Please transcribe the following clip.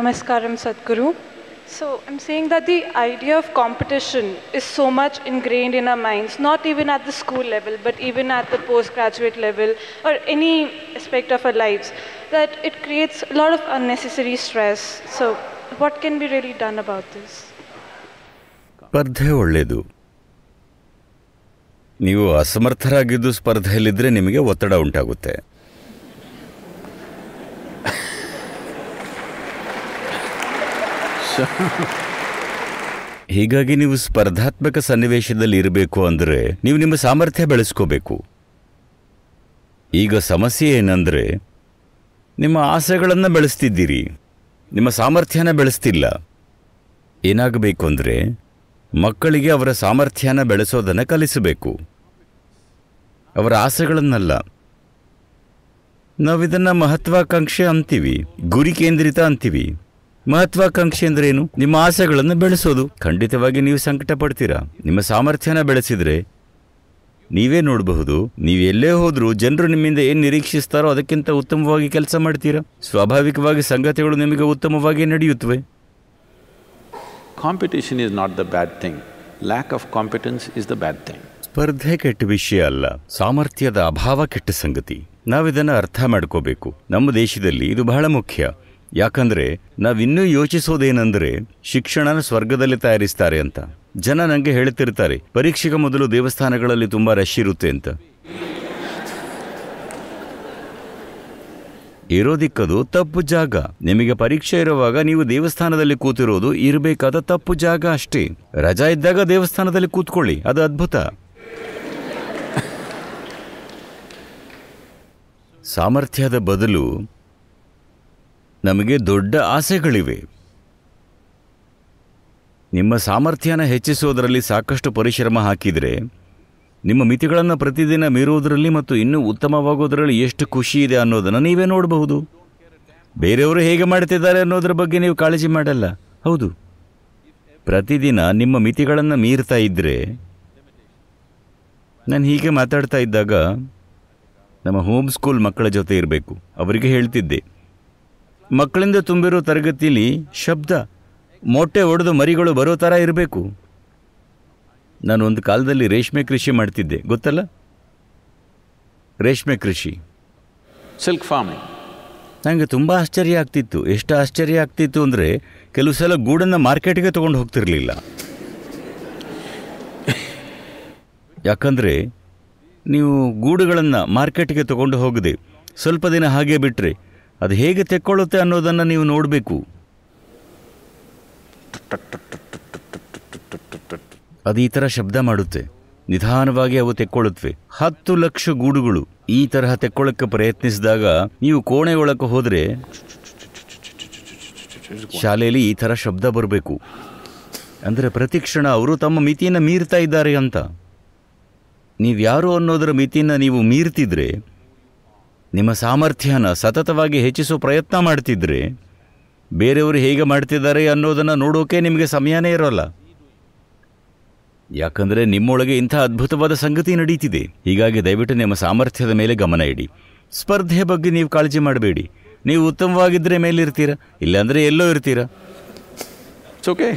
Namaskaram, Sadhguru. So I'm saying that the idea of competition is so much ingrained in our minds, not even at the school level, but even at the postgraduate level or any aspect of our lives, that it creates a lot of unnecessary stress. So what can be really done about this? ನೀವು ಅಸಮರ್ಥರಾಗಿದ್ದು ಸ್ಪರ್ಧೆಯಲ್ಲಿದ್ದರೆ ನಿಮಗೆ ಒತ್ತಡ ಉಂಟಾಗುತ್ತೆ ಹೀಗಾಗಿ ನೀವು ಸ್ಪರ್ಧಾತ್ಮಕ ಸನ್ನಿವೇಶದಲ್ಲಿ ಇರಬೇಕು ಅಂದರೆ ನೀವು ನಿಮ್ಮ ಸಾಮರ್ಥ್ಯ ಬೆಳೆಸ್ಕೋಬೇಕು ಈಗ ಸಮಸ್ಯೆ ಏನಂದರೆ ನಿಮ್ಮ ಆಸೆಗಳನ್ನು ಬೆಳೆಸ್ತಿದ್ದೀರಿ ನಿಮ್ಮ ಸಾಮರ್ಥ್ಯನ ಬೆಳೆಸ್ತಿಲ್ಲ ಏನಾಗಬೇಕು ಅಂದರೆ ಮಕ್ಕಳಿಗೆ ಅವರ ಸಾಮರ್ಥ್ಯನ ಬೆಳೆಸೋದನ್ನು ಕಲಿಸಬೇಕು ಅವರ ಆಸೆಗಳನ್ನಲ್ಲ ನಾವಿದನ್ನು ಮಹತ್ವಾಕಾಂಕ್ಷೆ ಅಂತೀವಿ ಗುರಿ ಕೇಂದ್ರಿತ ಅಂತೀವಿ ಮಹತ್ವಾಕಾಂಕ್ಷೆ ಅಂದ್ರೇನು ನಿಮ್ಮ ಆಸೆಗಳನ್ನು ಬೆಳೆಸೋದು ಖಂಡಿತವಾಗಿ ನೀವು ಸಂಕಟ ಪಡ್ತೀರಾ ನಿಮ್ಮ ಸಾಮರ್ಥ್ಯನ ಬೆಳೆಸಿದ್ರೆ ನೀವೇ ನೋಡಬಹುದು ನೀವು ಎಲ್ಲೇ ಹೋದರೂ ಜನರು ನಿಮ್ಮಿಂದ ಏನು ನಿರೀಕ್ಷಿಸ್ತಾರೋ ಅದಕ್ಕಿಂತ ಉತ್ತಮವಾಗಿ ಕೆಲಸ ಮಾಡ್ತೀರಾ ಸ್ವಾಭಾವಿಕವಾಗಿ ಸಂಗತಿಗಳು ನಿಮಗೆ ಉತ್ತಮವಾಗಿ ನಡೆಯುತ್ತವೆ competition is not the bad thing lack of competence is the bad thing ಸ್ಪರ್ಧೆ ಕೆಟ್ಟ ವಿಷಯ ಅಲ್ಲ ಸಾಮರ್ಥ್ಯದ ಅಭಾವ ಕೆಟ್ಟ ಸಂಗತಿ ನಾವಿದನ್ನು ಅರ್ಥ ಮಾಡ್ಕೋಬೇಕು ನಮ್ಮ ದೇಶದಲ್ಲಿ ಇದು ಬಹಳ ಮುಖ್ಯ ಯಾಕಂದರೆ ನಾವಿನ್ನೂ ಯೋಚಿಸೋದೇನೆಂದರೆ ಶಿಕ್ಷಣನ ಸ್ವರ್ಗದಲ್ಲಿ ತಯಾರಿಸ್ತಾರೆ ಅಂತ ಜನ ನನಗೆ ಹೇಳ್ತಿರ್ತಾರೆ ಪರೀಕ್ಷೆಗೆ ಮೊದಲು ದೇವಸ್ಥಾನಗಳಲ್ಲಿ ತುಂಬ ರಶ್ ಇರುತ್ತೆ ಅಂತ ಇರೋದಿಕ್ಕದು ತಪ್ಪು ಜಾಗ ನಿಮಗೆ ಪರೀಕ್ಷೆ ಇರುವಾಗ ನೀವು ದೇವಸ್ಥಾನದಲ್ಲಿ ಕೂತಿರೋದು ಇರಬೇಕಾದ ತಪ್ಪು ಜಾಗ ಅಷ್ಟೇ ರಜಾ ಇದ್ದಾಗ ದೇವಸ್ಥಾನದಲ್ಲಿ ಕೂತ್ಕೊಳ್ಳಿ ಅದು ಅದ್ಭುತ ಸಾಮರ್ಥ್ಯದ ಬದಲು ನಮಗೆ ದೊಡ್ಡ ಆಸೆಗಳಿವೆ ನಿಮ್ಮ ಸಾಮರ್ಥ್ಯನ ಹೆಚ್ಚಿಸುವುದರಲ್ಲಿ ಸಾಕಷ್ಟು ಪರಿಶ್ರಮ ಹಾಕಿದರೆ ನಿಮ್ಮ ಮಿತಿಗಳನ್ನು ಪ್ರತಿದಿನ ಮೀರುವುದರಲ್ಲಿ ಮತ್ತು ಇನ್ನೂ ಉತ್ತಮವಾಗುವುದರಲ್ಲಿ ಎಷ್ಟು ಖುಷಿ ಇದೆ ಅನ್ನೋದನ್ನು ನೀವೇ ನೋಡಬಹುದು ಬೇರೆಯವರು ಹೇಗೆ ಮಾಡ್ತಿದ್ದಾರೆ ಅನ್ನೋದ್ರ ಬಗ್ಗೆ ನೀವು ಕಾಳಜಿ ಮಾಡಲ್ಲ ಹೌದು ಪ್ರತಿದಿನ ನಿಮ್ಮ ಮಿತಿಗಳನ್ನು ಮೀರ್ತಾ ಇದ್ದರೆ ನಾನು ಹೀಗೆ ಮಾತಾಡ್ತಾ ಇದ್ದಾಗ ನಮ್ಮ ಹೋಮ್ ಸ್ಕೂಲ್ ಮಕ್ಕಳ ಜೊತೆ ಇರಬೇಕು ಅವರಿಗೆ ಹೇಳ್ತಿದ್ದೆ ಮಕ್ಕಳಿಂದ ತುಂಬಿರೋ ತರಗತಿಲಿ ಶಬ್ದ ಮೊಟ್ಟೆ ಒಡೆದು ಮರಿಗಳು ಬರೋ ಥರ ಇರಬೇಕು ನಾನು ಒಂದು ಕಾಲದಲ್ಲಿ ರೇಷ್ಮೆ ಕೃಷಿ ಮಾಡ್ತಿದ್ದೆ ಗೊತ್ತಲ್ಲ ರೇಷ್ಮೆ ಕೃಷಿ ಸಿಲ್ಕ್ ಫಾರ್ಮಿಂಗ್ ನನಗೆ ತುಂಬ ಆಶ್ಚರ್ಯ ಆಗ್ತಿತ್ತು ಎಷ್ಟು ಆಶ್ಚರ್ಯ ಆಗ್ತಿತ್ತು ಅಂದರೆ ಕೆಲವು ಸಲ ಗೂಡನ್ನು ಮಾರ್ಕೆಟ್ಗೆ ತೊಗೊಂಡು ಹೋಗ್ತಿರಲಿಲ್ಲ ಯಾಕಂದರೆ ನೀವು ಗೂಡುಗಳನ್ನು ಮಾರ್ಕೆಟ್ಗೆ ತೊಗೊಂಡು ಹೋಗದೆ ಸ್ವಲ್ಪ ದಿನ ಹಾಗೆ ಬಿಟ್ಟರೆ ಅದು ಹೇಗೆ ತೆಕ್ಕೊಳ್ಳುತ್ತೆ ಅನ್ನೋದನ್ನು ನೀವು ನೋಡಬೇಕು ಅದು ಈ ಥರ ಶಬ್ದ ಮಾಡುತ್ತೆ ನಿಧಾನವಾಗಿ ಅವು ತೆಕ್ಕೊಳ್ಳುತ್ತವೆ ಹತ್ತು ಲಕ್ಷ ಗೂಡುಗಳು ಈ ತರಹ ತೆಕ್ಕೊಳ್ಳಕ್ಕೆ ಪ್ರಯತ್ನಿಸಿದಾಗ ನೀವು ಕೋಣೆ ಒಳಕ್ಕೆ ಹೋದರೆ ಶಾಲೆಯಲ್ಲಿ ಈ ಥರ ಶಬ್ದ ಬರಬೇಕು ಅಂದರೆ ಪ್ರತಿಕ್ಷಣ ಅವರು ತಮ್ಮ ಮಿತಿಯನ್ನು ಮೀರ್ತಾ ಇದ್ದಾರೆ ಅಂತ ನೀವ್ಯಾರು ಅನ್ನೋದರ ಮಿತಿಯನ್ನು ನೀವು ಮೀರ್ತಿದ್ರೆ ನಿಮ್ಮ ಸಾಮರ್ಥ್ಯನ ಸತತವಾಗಿ ಹೆಚ್ಚಿಸುವ ಪ್ರಯತ್ನ ಮಾಡ್ತಿದ್ರೆ ಬೇರೆಯವರು ಹೇಗೆ ಮಾಡ್ತಿದ್ದಾರೆ ಅನ್ನೋದನ್ನು ನೋಡೋಕೆ ನಿಮಗೆ ಸಮಯನೇ ಇರೋಲ್ಲ ಯಾಕಂದರೆ ನಿಮ್ಮೊಳಗೆ ಇಂಥ ಅದ್ಭುತವಾದ ಸಂಗತಿ ನಡೀತಿದೆ ಹೀಗಾಗಿ ದಯವಿಟ್ಟು ನಿಮ್ಮ ಸಾಮರ್ಥ್ಯದ ಮೇಲೆ ಗಮನ ಇಡಿ ಸ್ಪರ್ಧೆ ಬಗ್ಗೆ ನೀವು ಕಾಳಜಿ ಮಾಡಬೇಡಿ ನೀವು ಉತ್ತಮವಾಗಿದ್ದರೆ ಇರ್ತೀರಾ ಇಲ್ಲಾಂದರೆ ಎಲ್ಲೋ ಇರ್ತೀರ ಓಕೆ